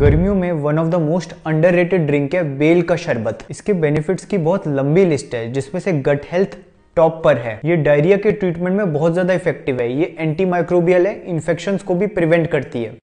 गर्मियों में one of the most rated drink है बेल का शरबत इसके बेनिफिट्स की बहुत लंबी लिस्ट है जिसमें से गट हेल्थ टॉप पर है ये डायरिया के ट्रीटमेंट में बहुत ज़्यादा इफेक्टिव है ये एंटी माइक्रोबियल है इन्फेक्शन को भी प्रिवेंट करती है